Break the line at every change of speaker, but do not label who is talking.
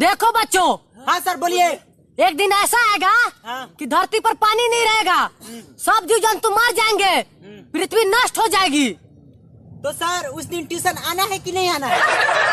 देखो बच्चों हाँ सर बोलिए एक दिन ऐसा आएगा हाँ। कि धरती पर पानी नहीं रहेगा सब जीव जंतु मर जाएंगे पृथ्वी नष्ट हो जाएगी
तो सर
उस दिन ट्यूशन आना है कि नहीं आना है